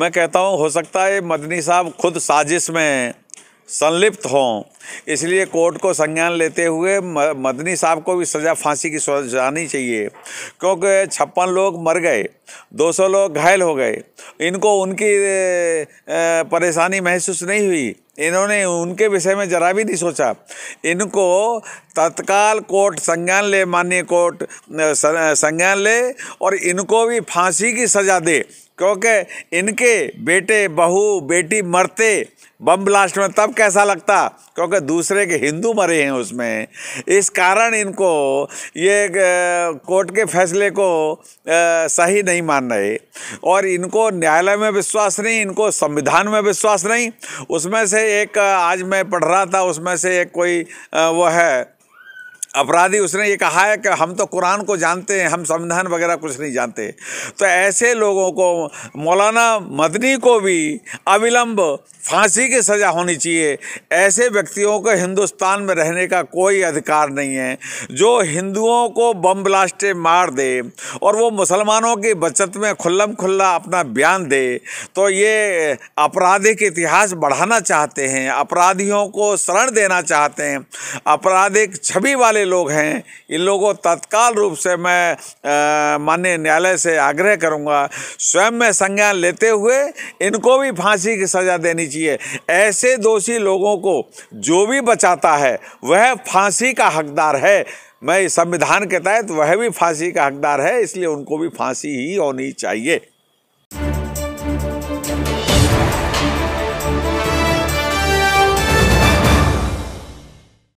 मैं कहता हूँ हो सकता है मदनी साहब खुद साजिश में संलिप्त हों इसलिए कोर्ट को संज्ञान लेते हुए मदनी साहब को भी सज़ा फांसी की सजानी चाहिए क्योंकि छप्पन लोग मर गए 200 लोग घायल हो गए इनको उनकी परेशानी महसूस नहीं हुई इन्होंने उनके विषय में ज़रा भी नहीं सोचा इनको तत्काल कोर्ट संज्ञान ले माननीय कोर्ट संज्ञान ले और इनको भी फांसी की सज़ा दे क्योंकि इनके बेटे बहू बेटी मरते बम ब्लास्ट में तब कैसा लगता क्योंकि दूसरे के हिंदू मरे हैं उसमें इस कारण इनको ये कोर्ट के फैसले को सही नहीं मान रहे और इनको न्यायालय में विश्वास नहीं इनको संविधान में विश्वास नहीं उसमें से एक आज मैं पढ़ रहा था उसमें से एक कोई वो है अपराधी उसने ये कहा है कि हम तो कुरान को जानते हैं हम संविधान वगैरह कुछ नहीं जानते तो ऐसे लोगों को मौलाना मदनी को भी अविलंब फांसी की सज़ा होनी चाहिए ऐसे व्यक्तियों को हिंदुस्तान में रहने का कोई अधिकार नहीं है जो हिंदुओं को बम ब्लास्टे मार दे और वो मुसलमानों की बचत में खुल्लम खुल्ला अपना बयान दे तो ये आपराधिक इतिहास बढ़ाना चाहते हैं अपराधियों को शरण देना चाहते हैं अपराधिक छवि वाले लोग हैं इन लोगों तत्काल रूप से मैं माननीय न्यायालय से आग्रह करूंगा स्वयं में संज्ञान लेते हुए इनको भी फांसी की सज़ा देनी चाहिए ऐसे दोषी लोगों को जो भी बचाता है वह फांसी का हकदार है मैं संविधान के तहत वह भी फांसी का हकदार है इसलिए उनको भी फांसी ही होनी चाहिए